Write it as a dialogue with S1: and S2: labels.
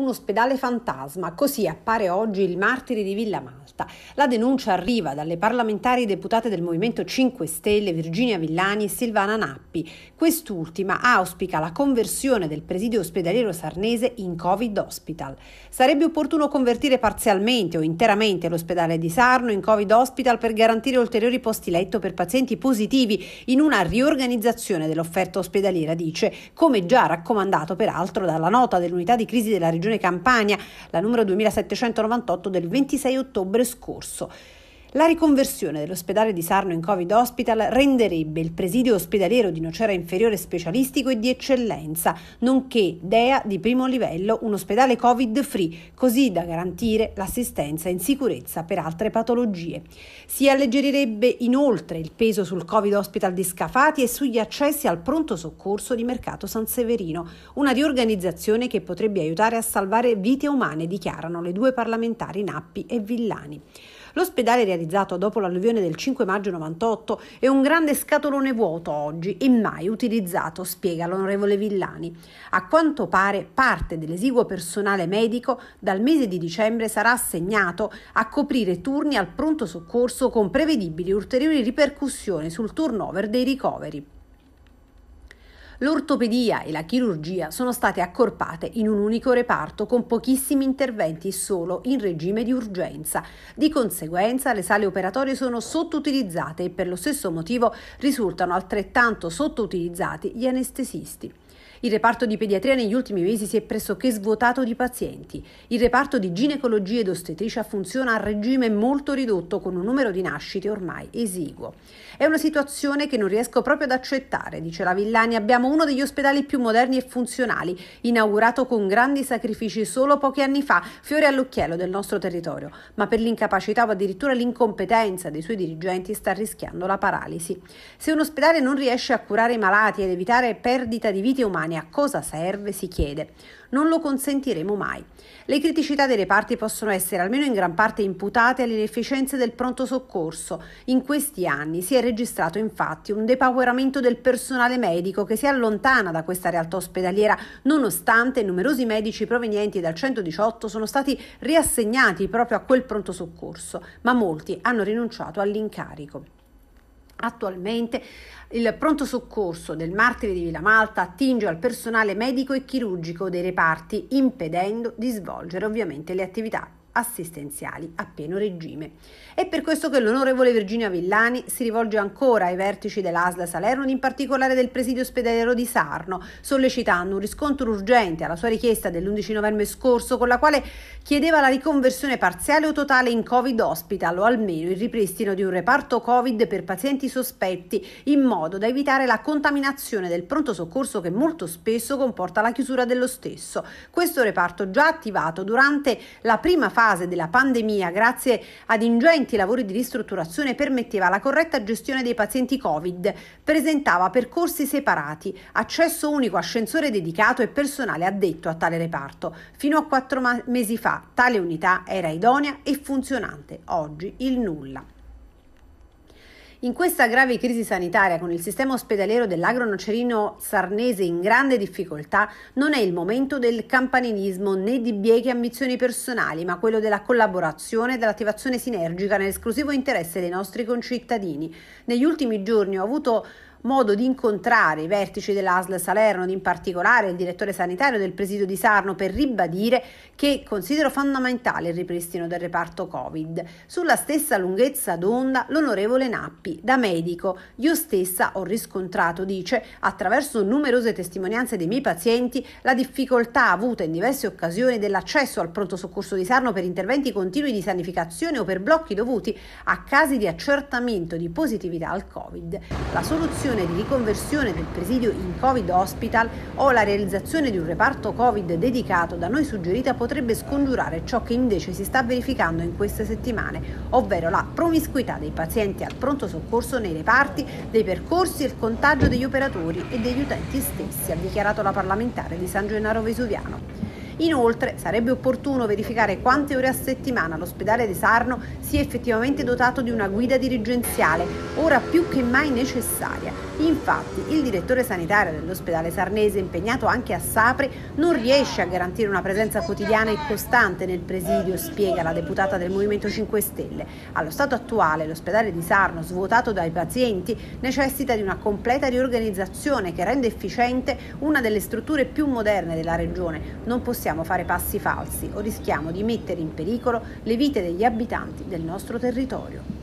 S1: un ospedale fantasma, così appare oggi il martire di Villa Malta. La denuncia arriva dalle parlamentari deputate del Movimento 5 Stelle Virginia Villani e Silvana Nappi. Quest'ultima auspica la conversione del presidio ospedaliero sarnese in Covid Hospital. Sarebbe opportuno convertire parzialmente o interamente l'ospedale di Sarno in Covid Hospital per garantire ulteriori posti letto per pazienti positivi in una riorganizzazione dell'offerta ospedaliera, dice, come già raccomandato peraltro dalla nota dell'unità di crisi della regione Regione Campania, la numero 2798 del 26 ottobre scorso. La riconversione dell'ospedale di Sarno in Covid Hospital renderebbe il presidio ospedaliero di Nocera Inferiore specialistico e di eccellenza, nonché DEA di primo livello, un ospedale Covid free, così da garantire l'assistenza in sicurezza per altre patologie. Si alleggerirebbe inoltre il peso sul Covid Hospital di Scafati e sugli accessi al pronto soccorso di Mercato San Severino, una riorganizzazione che potrebbe aiutare a salvare vite umane, dichiarano le due parlamentari Nappi e Villani. L'ospedale realizzato dopo l'alluvione del 5 maggio 98 è un grande scatolone vuoto oggi e mai utilizzato, spiega l'onorevole Villani. A quanto pare parte dell'esiguo personale medico dal mese di dicembre sarà assegnato a coprire turni al pronto soccorso con prevedibili ulteriori ripercussioni sul turnover dei ricoveri l'ortopedia e la chirurgia sono state accorpate in un unico reparto con pochissimi interventi solo in regime di urgenza. Di conseguenza le sale operatorie sono sottoutilizzate e per lo stesso motivo risultano altrettanto sottoutilizzati gli anestesisti. Il reparto di pediatria negli ultimi mesi si è pressoché svuotato di pazienti. Il reparto di ginecologia ed ostetricia funziona a regime molto ridotto con un numero di nascite ormai esiguo. È una situazione che non riesco proprio ad accettare, dice la Villani. Abbiamo uno degli ospedali più moderni e funzionali, inaugurato con grandi sacrifici solo pochi anni fa, fiore all'occhiello del nostro territorio, ma per l'incapacità o addirittura l'incompetenza dei suoi dirigenti sta rischiando la paralisi. Se un ospedale non riesce a curare i malati ed evitare perdita di vite umane, e a cosa serve si chiede. Non lo consentiremo mai. Le criticità dei reparti possono essere almeno in gran parte imputate alle inefficienze del pronto soccorso. In questi anni si è registrato infatti un depauperamento del personale medico che si allontana da questa realtà ospedaliera nonostante numerosi medici provenienti dal 118 sono stati riassegnati proprio a quel pronto soccorso, ma molti hanno rinunciato all'incarico. Attualmente il pronto soccorso del martire di Villa Malta attinge al personale medico e chirurgico dei reparti, impedendo di svolgere ovviamente le attività assistenziali a pieno regime. È per questo che l'onorevole Virginia Villani si rivolge ancora ai vertici dell'ASL Salerno, ed in particolare del presidio ospedaliero di Sarno, sollecitando un riscontro urgente alla sua richiesta dell'11 novembre scorso con la quale chiedeva la riconversione parziale o totale in Covid hospital o almeno il ripristino di un reparto Covid per pazienti sospetti in modo da evitare la contaminazione del pronto soccorso che molto spesso comporta la chiusura dello stesso. Questo reparto già attivato durante la prima fase fase della pandemia, grazie ad ingenti lavori di ristrutturazione, permetteva la corretta gestione dei pazienti Covid, presentava percorsi separati, accesso unico, ascensore dedicato e personale addetto a tale reparto. Fino a quattro ma- mesi fa tale unità era idonea e funzionante, oggi il nulla. In questa grave crisi sanitaria, con il sistema ospedaliero dell'agro nocerino sarnese in grande difficoltà, non è il momento del campanilismo né di bieche ambizioni personali, ma quello della collaborazione e dell'attivazione sinergica nell'esclusivo interesse dei nostri concittadini. Negli ultimi giorni ho avuto modo di incontrare i vertici dell'ASL Salerno, in particolare il direttore sanitario del presidio di Sarno, per ribadire che considero fondamentale il ripristino del reparto Covid. Sulla stessa lunghezza d'onda l'onorevole Nappi, da medico, io stessa ho riscontrato, dice, attraverso numerose testimonianze dei miei pazienti, la difficoltà avuta in diverse occasioni dell'accesso al pronto soccorso di Sarno per interventi continui di sanificazione o per blocchi dovuti a casi di accertamento di positività al Covid. La soluzione operazione di riconversione del presidio in Covid Hospital o la realizzazione di un reparto Covid dedicato da noi suggerita potrebbe scongiurare ciò che invece si sta verificando in queste settimane, ovvero la promiscuità dei pazienti al pronto soccorso nei reparti, dei percorsi e il contagio degli operatori e degli utenti stessi, ha dichiarato la parlamentare di San Gennaro Vesuviano. Inoltre sarebbe opportuno verificare quante ore a settimana l'ospedale di Sarno sia effettivamente dotato di una guida dirigenziale, ora più che mai necessaria. Infatti il direttore sanitario dell'ospedale sarnese, impegnato anche a Sapri, non riesce a garantire una presenza quotidiana e costante nel presidio, spiega la deputata del Movimento 5 Stelle. Allo stato attuale l'ospedale di Sarno, svuotato dai pazienti, necessita di una completa riorganizzazione che rende efficiente una delle strutture più moderne della regione. Non possiamo possiamo fare passi falsi o rischiamo di mettere in pericolo le vite degli abitanti del nostro territorio.